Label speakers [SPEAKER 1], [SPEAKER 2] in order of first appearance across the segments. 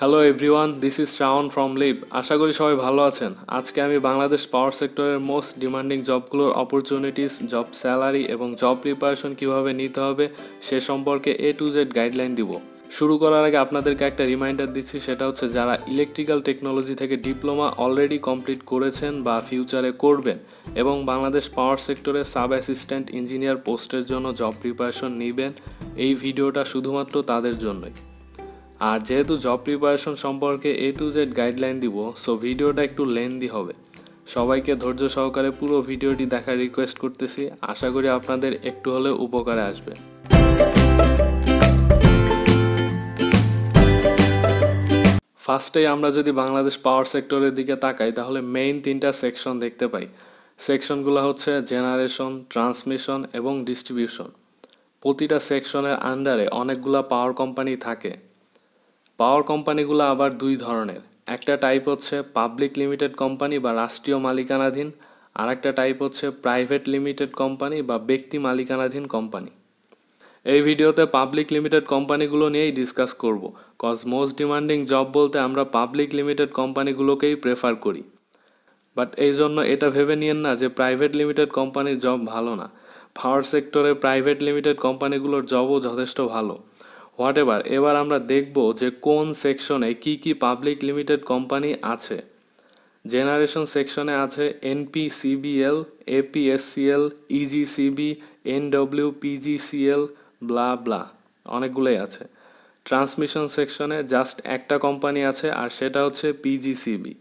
[SPEAKER 1] Hello everyone this is Shrawan from live আশা করি সবাই ভালো আছেন আজকে আমি বাংলাদেশ পাওয়ার সেক্টরের মোস্ট ডিমান্ডিং জবগুলোর অপরচুনিটিস জব স্যালারি এবং জব প্রিপারেশন কীভাবে নিতে হবে সে সম্পর্কে এ টু জেড গাইডলাইন দিব শুরু করার আগে আপনাদেরকে একটা রিমাইন্ডার দিচ্ছি সেটা হচ্ছে যারা ইলেকট্রিক্যাল টেকনোলজি থেকে ডিপ্লোমা অলরেডি কমপ্লিট করেছেন বা ফিউচারে করবেন এবং বাংলাদেশ পাওয়ার সেক্টরে সাব অ্যাসিস্ট্যান্ট ইঞ্জিনিয়ার পোস্টের জন্য জব প্রিপারেশন নেবেন এই ভিডিওটা শুধুমাত্র তাদের জন্যই আর যেহেতু জব প্রিপারেশন সম্পর্কে এ টু জেড গাইডলাইন দিব সো ভিডিওটা একটু লেন্দি হবে সবাইকে ধৈর্য সহকারে পুরো ভিডিওটি দেখার রিকোয়েস্ট করতেছি আশা করি আপনাদের একটু হলে উপকারে আসবে ফার্স্টে আমরা যদি বাংলাদেশ পাওয়ার সেক্টরের দিকে তাকাই তাহলে মেইন তিনটা সেকশন দেখতে পাই সেকশনগুলো হচ্ছে জেনারেশন ট্রান্সমিশন এবং ডিস্ট্রিবিউশন প্রতিটা সেকশনের আন্ডারে অনেকগুলা পাওয়ার কোম্পানি থাকে পাওয়ার কোম্পানিগুলো আবার দুই ধরনের একটা টাইপ হচ্ছে পাবলিক লিমিটেড কোম্পানি বা রাষ্ট্রীয় মালিকানাধীন আর একটা টাইপ হচ্ছে প্রাইভেট লিমিটেড কোম্পানি বা ব্যক্তি মালিকানাধীন কোম্পানি এই ভিডিওতে পাবলিক লিমিটেড কোম্পানিগুলো নিয়েই ডিসকাস করব কজ মোস্ট ডিমান্ডিং জব বলতে আমরা পাবলিক লিমিটেড কোম্পানিগুলোকেই প্রেফার করি বাট এই জন্য এটা ভেবে নিয়েন না যে প্রাইভেট লিমিটেড কোম্পানির জব ভালো না পাওয়ার সেক্টরে প্রাইভেট লিমিটেড কোম্পানিগুলোর জবও যথেষ্ট ভালো হোয়াট এভার এবার আমরা দেখব যে কোন সেকশনে কি কি পাবলিক লিমিটেড কোম্পানি আছে জেনারেশন সেকশনে আছে NPCBL APSCL EGCB NW PGCL blah blah অনেকগুলোই আছে ট্রান্সমিশন সেকশনে জাস্ট একটা কোম্পানি আছে আর সেটা হচ্ছে পিজিসিবি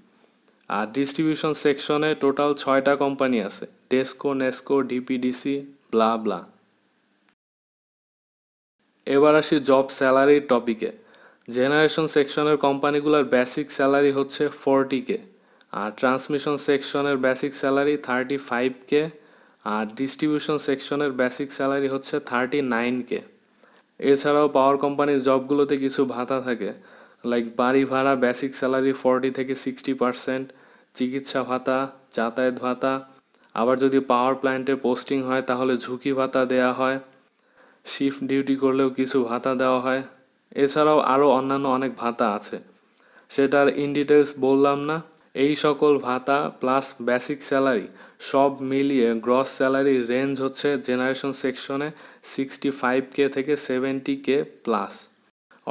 [SPEAKER 1] আর ডিস্ট্রিবিউশন সেকশনে টোটাল ছয়টা কোম্পানি আছে DESCO NESCO DPDC blah blah এবার আসি জব স্যালারির টপিকে জেনারেশন সেকশনের কোম্পানিগুলোর বেসিক স্যালারি হচ্ছে ফোরটি কে আর ট্রান্সমিশন সেকশনের basic salary thirty five K আর ডিস্ট্রিবিউশন সেকশনের বেসিক স্যালারি হচ্ছে থার্টি নাইন কে এছাড়াও পাওয়ার কোম্পানির জবগুলোতে কিছু ভাতা থাকে লাইক বাড়ি ভাড়া বেসিক স্যালারি ফোরটি থেকে সিক্সটি পারসেন্ট চিকিৎসা ভাতা যাতায়াত ভাতা আবার যদি পাওয়ার প্ল্যান্টে পোস্টিং হয় তাহলে ঝুঁকি ভাতা দেয়া হয় শিফট ডিউটি করলেও কিছু ভাতা দেওয়া হয় এছাড়াও আরও অন্যান্য অনেক ভাতা আছে সেটার ইনডিটেলস বললাম না এই সকল ভাতা প্লাস বেসিক স্যালারি সব মিলিয়ে গ্রস স্যালারি রেঞ্জ হচ্ছে জেনারেশন সেকশনে সিক্সটি ফাইভ কে থেকে সেভেন্টি কে প্লাস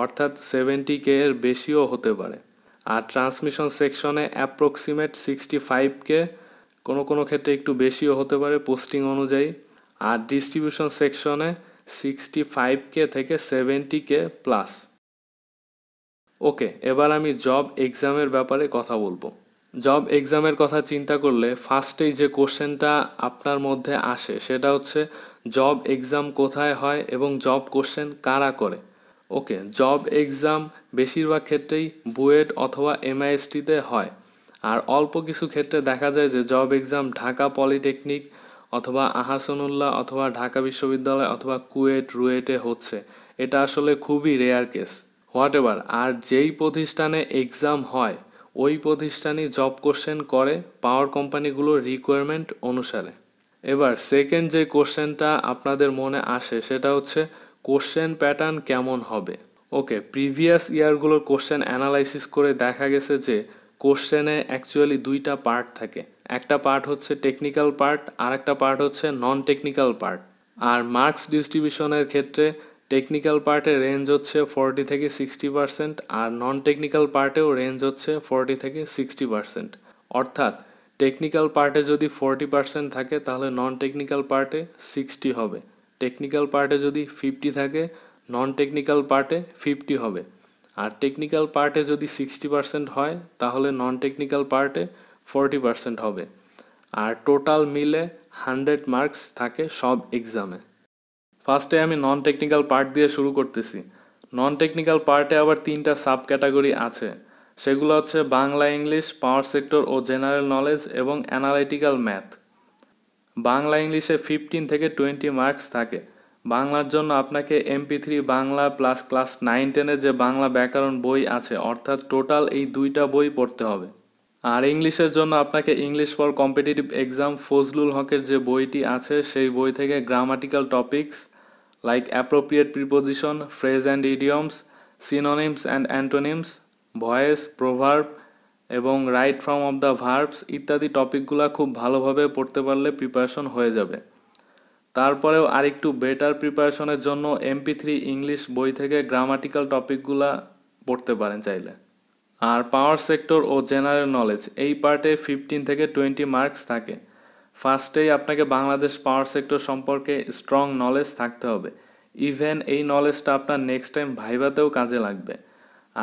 [SPEAKER 1] অর্থাৎ সেভেন্টি কে এর বেশিও হতে পারে আর ট্রান্সমিশন সেকশনে অ্যাপ্রক্সিমেট সিক্সটি ফাইভ কে কোনো কোনো ক্ষেত্রে একটু বেশিও হতে পারে পোস্টিং অনুযায়ী আর ডিস্ট্রিবিউশন সেকশনে সিক্সটি ফাইভ কে থেকে সেভেন্টি কে প্লাস ওকে এবার আমি জব এক্সামের ব্যাপারে কথা বলবো জব এক্সামের কথা চিন্তা করলে ফার্স্টেই যে কোশ্চেনটা আপনার মধ্যে আসে সেটা হচ্ছে জব এক্সাম কোথায় হয় এবং জব কোশ্চেন কারা করে ওকে জব এক্সাম বেশিরভাগ ক্ষেত্রেই বুয়েট অথবা এমআইএসটিতে হয় আর অল্প কিছু ক্ষেত্রে দেখা যায় যে জব এক্সাম ঢাকা পলিটেকনিক অথবা আহাসনুল্লাহ অথবা ঢাকা বিশ্ববিদ্যালয় অথবা কুয়েট রুয়েটে হচ্ছে এটা আসলে খুবই রেয়ার কেস হোয়াট এভার আর যেই প্রতিষ্ঠানে এক্সাম হয় ওই প্রতিষ্ঠানই জব কোশ্চেন করে পাওয়ার কোম্পানিগুলোর রিকোয়ারমেন্ট অনুসারে এবার সেকেন্ড যে কোশ্চেনটা আপনাদের মনে আসে সেটা হচ্ছে কোশ্চেন প্যাটার্ন কেমন হবে ওকে প্রিভিয়াস ইয়ারগুলোর কোশ্চেন অ্যানালাইসিস করে দেখা গেছে যে কোশ্চেনে অ্যাকচুয়ালি দুইটা পার্ট থাকে একটা পার্ট হচ্ছে টেকনিক্যাল পার্ট আর একটা পার্ট হচ্ছে নন টেকনিক্যাল পার্ট আর মার্কস ডিস্ট্রিবিউশনের ক্ষেত্রে টেকনিক্যাল পার্টের রেঞ্জ হচ্ছে ফর্টি থেকে সিক্সটি পার্সেন্ট আর নন টেকনিক্যাল পার্টেও রেঞ্জ হচ্ছে ফর্টি থেকে সিক্সটি পার্সেন্ট অর্থাৎ টেকনিক্যাল পার্টে যদি ফোরটি পার্সেন্ট থাকে তাহলে নন টেকনিক্যাল পার্টে সিক্সটি হবে টেকনিক্যাল পার্টে যদি ফিফটি থাকে নন টেকনিক্যাল পার্টে ফিফটি হবে আর টেকনিক্যাল পার্টে যদি সিক্সটি পার্সেন্ট হয় তাহলে নন টেকনিক্যাল পার্টে ফর্টি পার্সেন্ট হবে আর টোটাল মিলে হান্ড্রেড মার্কস থাকে সব এক্সামে ফার্স্টে আমি নন টেকনিক্যাল পার্ট দিয়ে শুরু করতেছি নন টেকনিক্যাল পার্টে আবার তিনটা সাব ক্যাটাগরি আছে সেগুলো হচ্ছে বাংলা ইংলিশ পাওয়ার সেক্টর ও জেনারেল নলেজ এবং অ্যানালাইটিক্যাল ম্যাথ বাংলা ইংলিশে ফিফটিন থেকে টোয়েন্টি মার্কস থাকে বাংলার জন্য আপনাকে MP three Bangla plus class nine টেনের যে বাংলা ব্যাকরণ বই আছে অর্থাৎ টোটাল এই দুইটা বই পড়তে হবে আর ইংলিশের জন্য আপনাকে English for competitive exam Fazlul হকের যে বইটি আছে সেই বই থেকে grammatical topics like appropriate preposition phrase and idioms synonyms and antonyms voice proverb এবং right form of the verbs ইত্যাদি টপিকগুলো খুব ভালোভাবে পড়তে পারলে প্রিপারেশন হয়ে যাবে তারপরেও আরেকটু বেটার প্রিপারেশনের জন্য এমপি থ্রি ইংলিশ বই থেকে গ্রামাটিক্যাল টপিকগুলা পড়তে পারেন চাইলে আর পাওয়ার সেক্টর ও জেনারেল নলেজ এই পার্টে ফিফটিন থেকে টোয়েন্টি মার্কস থাকে ফার্স্টেই আপনাকে বাংলাদেশ পাওয়ার সেক্টর সম্পর্কে স্ট্রং নলেজ থাকতে হবে ইভেন এই নলেজটা আপনার নেক্সট টাইম ভাইভাতেও কাজে লাগবে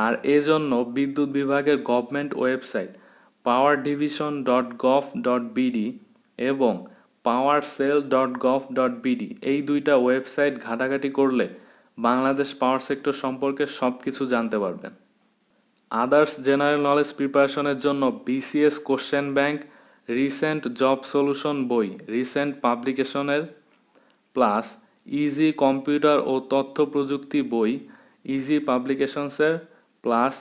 [SPEAKER 1] আর এজন্য বিদ্যুৎ বিভাগের government website power division dot gov dot BD এবং power cell dot gov dot BD এই দুইটা ওয়েবসাইট ঘাটাঘাটি করলে বাংলাদেশ পাওয়ার সেক্টর সম্পর্কে সব কিছু জানতে পারবেন আদার্স জেনারেল নলেজ প্রিপারেশনের জন্য BCS question bank recent job solution বই রিসেন্ট পাবলিকেশনের প্লাস ইজি কম্পিউটার ও তথ্য প্রযুক্তি বই ইজি পাবলিকেশনসের প্লাস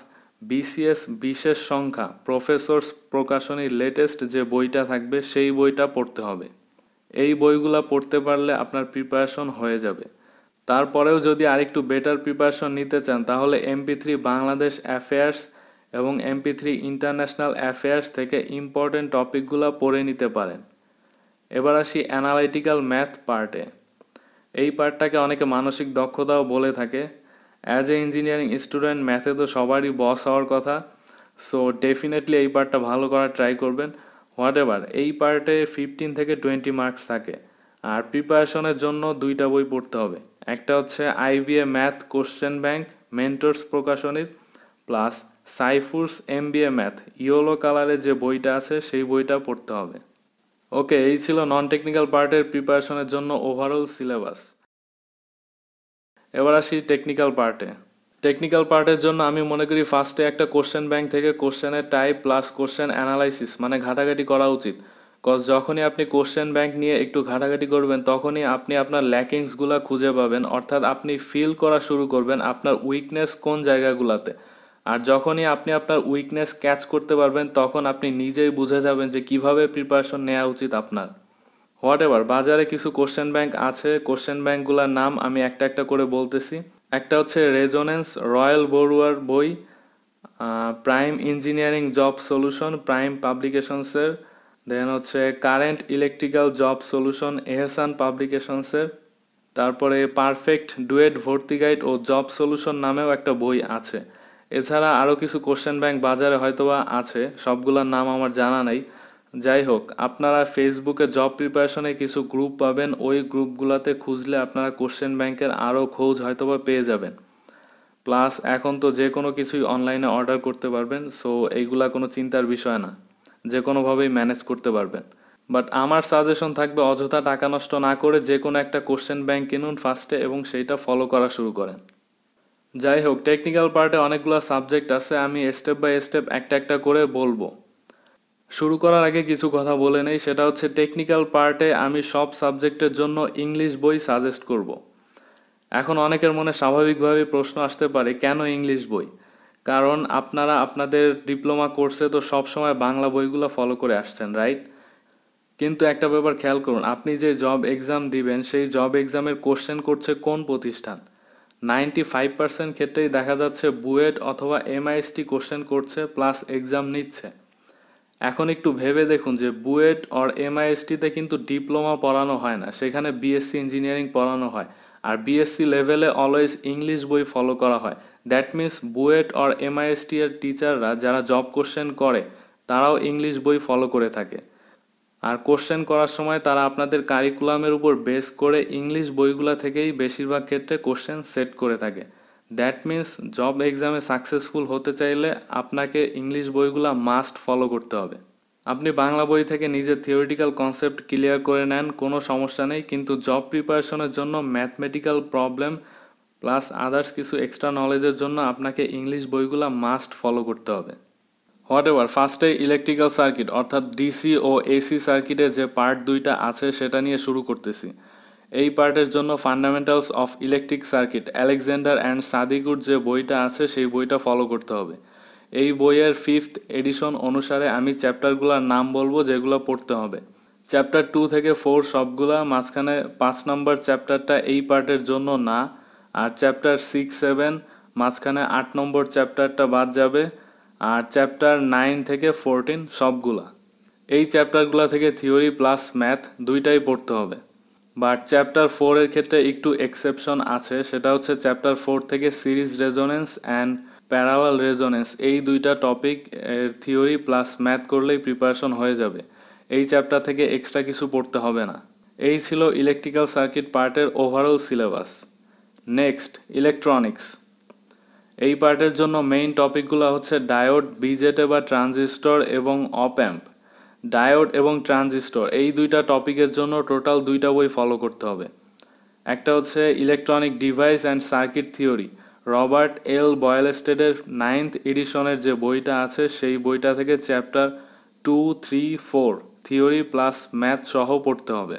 [SPEAKER 1] বিসিএস বিশেষ সংখ্যা প্রফেসর্স প্রকাশনীর লেটেস্ট যে বইটা থাকবে সেই বইটা পড়তে হবে এই বইগুলা পড়তে পারলে আপনার প্রিপারেশন হয়ে যাবে তারপরেও যদি আরেকটু বেটার প্রিপারেশন নিতে চান তাহলে এমপি থ্রি বাংলাদেশ অ্যাফেয়ার্স এবং এমপি থ্রি ইন্টারন্যাশনাল অ্যাফেয়ার্স থেকে ইম্পর্টেন্ট টপিকগুলো পড়ে নিতে পারেন এবার আসি অ্যানালাইটিক্যাল ম্যাথ পার্টে এই পার্টটাকে অনেকে মানসিক দক্ষতাও বলে থাকে অ্যাজ এ ইঞ্জিনিয়ারিং স্টুডেন্ট ম্যাথে তো সবারই বস হওয়ার কথা সো ডেফিনেটলি এই পার্টটা ভালো করার ট্রাই করবেন হোয়াট এভার এই পার্টে ফিফটিন থেকে টোয়েন্টি মার্কস থাকে আর প্রিপারেশনের জন্য দুইটা বই পড়তে হবে একটা হচ্ছে IBA math question bank Mentors প্রকাশনীর plus Saifur's M B A math yellow কালারের যে বইটা আছে সেই বইটা পড়তে হবে ওকে এই ছিল নন টেকনিক্যাল পার্টের প্রিপারেশনের জন্য ওভারঅল সিলেবাস এবার আসি টেকনিক্যাল পার্টে টেকনিক্যাল পার্টের জন্য আমি মনে করি ফার্স্টে একটা কোশ্চেন ব্যাংক থেকে কোশ্চেনের টাইপ প্লাস কোশ্চেন অ্যানালাইসিস মানে ঘাটাঘাটি করা উচিত কজ যখনই আপনি কোশ্চেন ব্যাংক নিয়ে একটু ঘাটাঘাটি করবেন তখনই আপনি আপনার ল্যাকিংসগুলো খুঁজে পাবেন অর্থাৎ আপনি ফিল করা শুরু করবেন আপনার উইকনেস কোন জায়গাগুলোতে আর যখনই আপনি আপনার উইকনেস ক্যাচ করতে পারবেন তখন আপনি নিজেই বুঝে যাবেন যে কিভাবে প্রিপারেশন নেওয়া উচিত আপনার হোয়াট এভার বাজারে কিছু কোশ্চেন ব্যাংক আছে কোশ্চেন ব্যাংকগুলোর নাম আমি একটা একটা করে বলতেছি একটা হচ্ছে রেজোনেন্স রয়্যাল বড়ুয়ার বই Prime engineering job solution Prime পাবলিকেশনসের দেন হচ্ছে current electrical job solution Ehsan পাবলিকেশনসের তারপরে পারফেক্ট ডুয়েট ভর্তি গাইড ও জব সলিউশন নামেও একটা বই আছে এছাড়া আরও কিছু কোশ্চেন ব্যাংক বাজারে হয়তোবা আছে সবগুলোর নাম আমার জানা নেই যাই হোক আপনারা ফেসবুকে জব প্রিপারেশনে কিছু গ্রুপ পাবেন ওই গ্রুপগুলোতে খুঁজলে আপনারা কোশ্চেন ব্যাংকের আরও খোঁজ হয়তোবা পেয়ে যাবেন প্লাস এখন তো যে কোনো কিছুই অনলাইনে অর্ডার করতে পারবেন সো এইগুলা কোনো চিন্তার বিষয় না যে কোনোভাবেই ম্যানেজ করতে পারবেন বাট আমার সাজেশন থাকবে অযথা টাকা নষ্ট না করে যে কোনো একটা কোশ্চেন ব্যাংক কিনুন ফার্স্টে এবং সেইটা ফলো করা শুরু করেন যাই হোক টেকনিক্যাল পার্টে অনেকগুলো সাবজেক্ট আছে আমি স্টেপ বাই স্টেপ একটা একটা করে বলবো শুরু করার আগে কিছু কথা বলে নেই সেটা হচ্ছে টেকনিক্যাল পার্টে আমি সব সাবজেক্টের জন্য ইংলিশ বই সাজেস্ট করব। এখন অনেকের মনে স্বাভাবিকভাবে প্রশ্ন আসতে পারে কেন ইংলিশ বই কারণ আপনারা আপনাদের ডিপ্লোমা কোর্সে তো সব সময় বাংলা বইগুলো ফলো করে আসছেন রাইট কিন্তু একটা ব্যাপার খেয়াল করুন আপনি যে জব এক্সাম দিবেন সেই জব এক্সামের কোশ্চেন করছে কোন প্রতিষ্ঠান নাইনটি ফাইভ পার্সেন্ট ক্ষেত্রেই দেখা যাচ্ছে বুয়েট অথবা এমআইএসটি কোশ্চেন করছে প্লাস এক্সাম নিচ্ছে এখন একটু ভেবে দেখুন যে বুয়েট অর এমআইএসটিতে কিন্তু ডিপ্লোমা পড়ানো হয় না সেখানে বিএসসি ইঞ্জিনিয়ারিং পড়ানো হয় আর বিএসসি লেভেলে অলওয়েজ ইংলিশ বই ফলো করা হয় that means BUET or MIST এর টিচাররা যারা জব কোশ্চেন করে তারাও ইংলিশ বই ফলো করে থাকে আর কোশ্চেন করার সময় তারা আপনাদের কারিকুলামের উপর বেস করে ইংলিশ বইগুলো থেকেই বেশিরভাগ ক্ষেত্রে কোশ্চেন সেট করে থাকে দ্যাট মিন্স জব এক্সামে সাকসেসফুল হতে চাইলে আপনাকে ইংলিশ বইগুলো মাস্ট ফলো করতে হবে আপনি বাংলা বই থেকে নিজের থিওরিটিক্যাল কনসেপ্ট ক্লিয়ার করে নেন কোনো সমস্যা নেই কিন্তু জব প্রিপারেশনের জন্য ম্যাথমেটিক্যাল প্রবলেম প্লাস আদার্স কিছু এক্সট্রা নলেজের জন্য আপনাকে ইংলিশ বইগুলো মাস্ট ফলো করতে হবে হোয়াট এভার ফার্স্টে ইলেকট্রিক্যাল সার্কিট অর্থাৎ ডিসি ও এসি সার্কিটে যে পার্ট দুইটা আছে সেটা নিয়ে শুরু করতেছি এই পার্টের জন্য fundamentals of electric circuit Alexander and Sadiqur যে বইটা আছে সেই বইটা ফলো করতে হবে এই বইয়ের ফিফথ এডিশন অনুসারে আমি চ্যাপ্টারগুলোর নাম বলবো যেগুলো পড়তে হবে চ্যাপ্টার টু থেকে ফোর সবগুলা মাঝখানে পাঁচ নম্বর চ্যাপ্টারটা এই পার্টের জন্য না আর চ্যাপ্টার সিক্স সেভেন মাঝখানে আট নম্বর চ্যাপ্টারটা বাদ যাবে আর চ্যাপ্টার নাইন থেকে ফোরটিন সবগুলা এই চ্যাপ্টারগুলো থেকে থিওরি প্লাস ম্যাথ দুইটাই পড়তে হবে বাট চ্যাপ্টার ফোরের ক্ষেত্রে একটু এক্সেপশন আছে সেটা হচ্ছে চ্যাপ্টার ফোর থেকে series resonance and parallel resonance এই দুইটা টপিক এর থিওরি প্লাস ম্যাথ করলেই প্রিপারেশন হয়ে যাবে এই চ্যাপ্টার থেকে এক্সট্রা কিছু পড়তে হবে না এই ছিল ইলেকট্রিক্যাল সার্কিট পার্টের ওভারঅল সিলেবাস নেক্সট ইলেকট্রনিক্স এই পার্টের জন্য মেইন টপিকগুলো হচ্ছে ডায়োড বিজেটে বা ট্রানজিস্টর এবং অপ্যাম্প ডায়োড এবং ট্রানজিস্টর এই দুইটা টপিকের জন্য টোটাল দুইটা বই ফলো করতে হবে একটা হচ্ছে electronic device and circuit theory Robert L বয়েলস্টেডের নাইনথ এডিশনের যে বইটা আছে সেই বইটা থেকে chapter two three four theory plus math সহ পড়তে হবে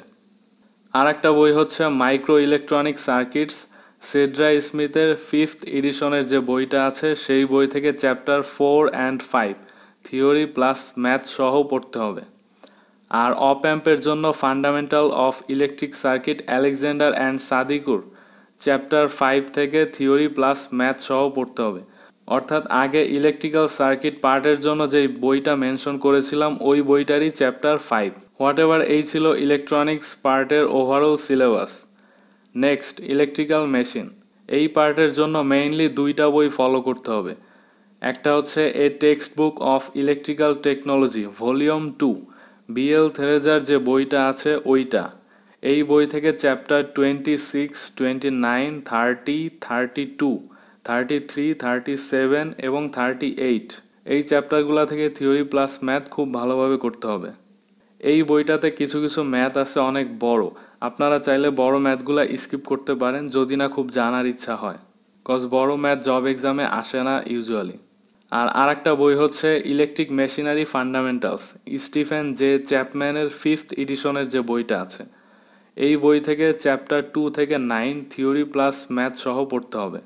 [SPEAKER 1] আর একটা বই হচ্ছে মাইক্রো ইলেকট্রনিক সার্কিটস সেড্রা স্মিথের ফিফথ এডিশনের যে বইটা আছে সেই বই থেকে chapter four and five theory plus math সহ পড়তে হবে আর অপ অ্যাম্পের জন্য fundamental of electric circuit Alexander and Sadiqur chapter five থেকে থিওরি প্লাস ম্যাথ সহ পড়তে হবে অর্থাৎ আগে ইলেকট্রিক্যাল সার্কিট পার্টের জন্য যেই বইটা মেনশন করেছিলাম ওই বইটারই চ্যাপ্টার ফাইভ হোয়াট এভার এই ছিল ইলেকট্রনিক্স পার্টের overall syllabus next electrical machine এই পার্টের জন্য মেইনলি দুইটা বই ফলো করতে হবে একটা হচ্ছে a text book of electrical technology volume two BL থেরেজার যে বইটা আছে ওইটা এই বই থেকে chapter twenty six twenty nine thirty thirty two thirty three thirty seven এবং থার্টি এইট এই চ্যাপ্টারগুলো থেকে থিওরি প্লাস ম্যাথ খুব ভালোভাবে করতে হবে এই বইটাতে কিছু কিছু ম্যাথ আছে অনেক বড় আপনারা চাইলে বড় ম্যাথগুলা স্কিপ করতে পারেন যদি না খুব জানার ইচ্ছা হয় কজ বড় ম্যাথ জব এক্সামে আসে না ইউজুয়ালি আর আরেকটা বই হচ্ছে electric machinery fundamentals Stephen J চ্যাপম্যানের ফিফথ এডিশনের যে বইটা আছে এই বই থেকে চ্যাপ্টার টু থেকে নাইন থিওরি প্লাস ম্যাথ সহ পড়তে হবে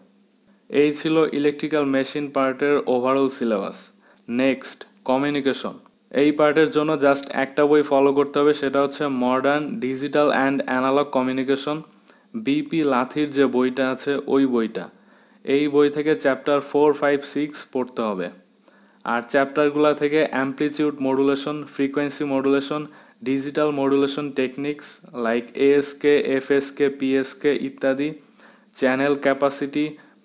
[SPEAKER 1] এই ছিল ইলেকট্রিক্যাল মেশিন পার্টের ওভারঅল সিলেবাস নেক্সট কমিউনিকেশন এই পার্টের জন্য জাস্ট একটা বই ফলো করতে হবে সেটা হচ্ছে modern digital and analog communication BP লাথির যে বইটা আছে ওই বইটা এই বই থেকে চ্যাপ্টার ফোর ফাইভ সিক্স পড়তে হবে আর চ্যাপ্টারগুলো থেকে amplitude modulation frequency modulation digital modulation techniques like ASK FSK PSK ইত্যাদি চ্যানেল ক্যাপাসিটি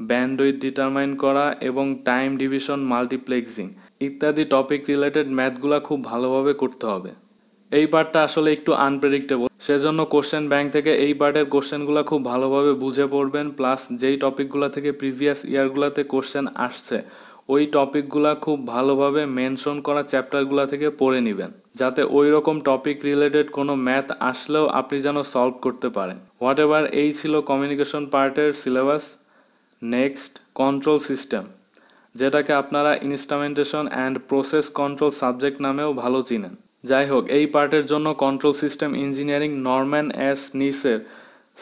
[SPEAKER 1] ব্যান্ডউইথ ডিটারমাইন করা এবং টাইম ডিভিশন মাল্টিপ্লেক্সিং ইত্যাদি টপিক রিলেটেড ম্যাথগুলো খুব ভালোভাবে করতে হবে এই পার্টটা আসলে একটু আনপ্রেডিক্টেবল সেজন্য কোশ্চেন ব্যাংক থেকে এই পার্টের কোশ্চেনগুলো খুব ভালোভাবে বুঝে পড়বেন প্লাস যেই টপিকগুলো থেকে প্রিভিয়াস ইয়ারগুলোতে কোশ্চেন আসছে ওই টপিকগুলা খুব ভালোভাবে মেনশন করা চ্যাপ্টারগুলো থেকে পড়ে নেবেন যাতে ওই রকম টপিক রিলেটেড কোনো ম্যাথ আসলেও আপনি যেন সলভ করতে পারেন হোয়াট এই ছিল কমিউনিকেশন পার্টের সিলেবাস নেক্সট কন্ট্রোল সিস্টেম যেটাকে আপনারা instrumentation and process control subject নামেও ভালো চিনেন যাই হোক এই পার্টের জন্য control system engineering Norman S নিসের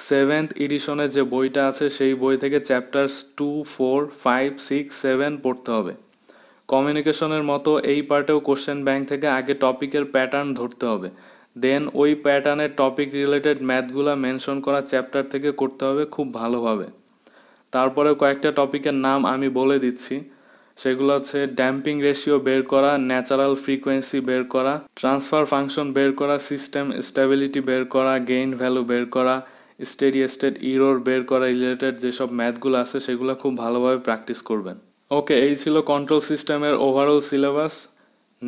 [SPEAKER 1] সেভেন্থ এডিশনের যে বইটা আছে সেই বই থেকে chapters two four five six seven পড়তে হবে কমিউনিকেশনের মতো এই পার্টেও কোশ্চেন ব্যাংক থেকে আগে টপিকের প্যাটার্ন ধরতে হবে দেন ওই প্যাটার্নের টপিক রিলেটেড ম্যাথগুলো মেনশন করা চ্যাপ্টার থেকে করতে হবে খুব ভালোভাবে তারপরে কয়েকটা টপিকের নাম আমি বলে দিচ্ছি সেগুলো হচ্ছে ড্যাম্পিং রেশিও বের করা ন্যাচারাল ফ্রিকোয়েন্সি বের করা ট্রান্সফার ফাংশন বের করা সিস্টেম স্টেবিলিটি বের করা গেইন ভ্যালু বের করা স্টেডি স্টেট ইরোর বের করা রিলেটেড যেসব ম্যাথগুলো আছে সেগুলো খুব ভালোভাবে প্র্যাকটিস করবেন ওকে এই ছিল কন্ট্রোল সিস্টেমের overall syllabus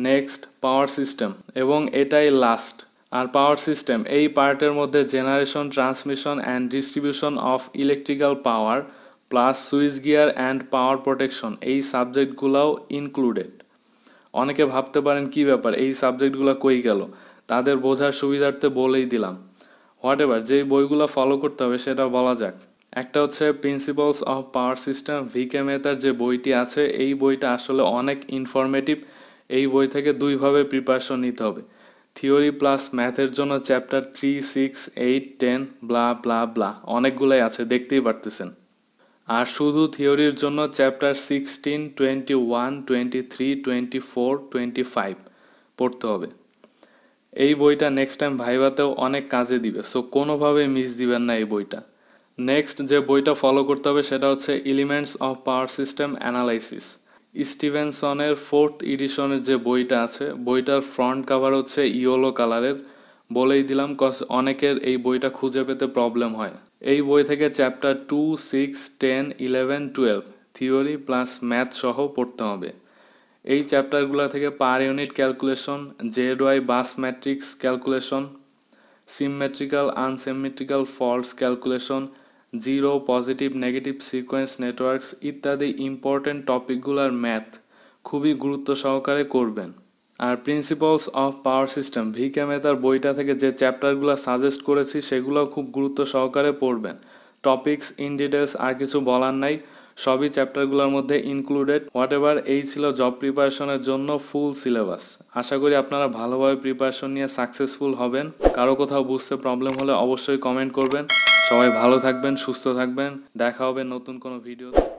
[SPEAKER 1] next power system এবং এটাই লাস্ট আর পাওয়ার সিস্টেম এই পার্টের মধ্যে generation transmission and distribution of electrical power plus switch gear and power protection এই সাবজেক্টগুলোও ইনক্লুডেড অনেকে ভাবতে পারেন কি ব্যাপার এই সাবজেক্টগুলো কই গেল তাদের বোঝার সুবিধার্থে বলেই দিলাম হোয়াট এভার যেই বইগুলো ফলো করতে হবে সেটা বলা যাক একটা হচ্ছে principles of power system V K মেহতার যে বইটি আছে এই বইটা আসলে অনেক ইনফরমেটিভ এই বই থেকে দুইভাবে প্রিপারেশন নিতে হবে থিওরি প্লাস ম্যাথের জন্য chapter three six eight ten blah blah blah অনেকগুলোই আছে দেখতেই পারতেছেন আর শুধু থিওরির জন্য chapter sixteen twenty one twenty three twenty four twenty five পড়তে হবে এই বইটা নেক্সট টাইম ভাইভাতেও অনেক কাজে দিবে সো কোনোভাবে মিস দিবেন না এই বইটা নেক্সট যে বইটা ফলো করতে হবে সেটা হচ্ছে elements of power system analysis স্টিভেনসনের ফোর্থ এডিশনের যে বইটা আছে বইটার ফ্রন্ট কাভার হচ্ছে ইয়েলো কালারের বলেই দিলাম কজ অনেকের এই বইটা খুঁজে পেতে প্রবলেম হয় এই বই থেকে chapter two six ten eleven twelve theory plus math সহ পড়তে হবে এই চ্যাপ্টারগুলো থেকে per unit calculation Z Y bus matrix calculation symmetrical unsymmetrical faults calculation zero positive negative sequence networks ইত্যাদি ইম্পর্টেন্ট টপিকগুলোর ম্যাথ খুবই গুরুত্ব সহকারে করবেন আর principles of power system V K মেহতার বইটা থেকে যে চ্যাপ্টারগুলো সাজেস্ট করেছি সেগুলো খুব গুরুত্ব সহকারে পড়বেন টপিক্স ইন ডিটেলস আর কিছু বলার নাই সবই চ্যাপ্টারগুলোর মধ্যে ইনক্লুডেড হোয়াট এভার এই ছিল জব প্রিপারেশনের জন্য ফুল সিলেবাস আশা করি আপনারা ভালোভাবে প্রিপারেশন নিয়ে সাকসেসফুল হবেন কারো কোথাও বুঝতে প্রবলেম হলে অবশ্যই কমেন্ট করবেন সবাই ভালো থাকবেন সুস্থ থাকবেন দেখা হবে নতুন কোনো ভিডিও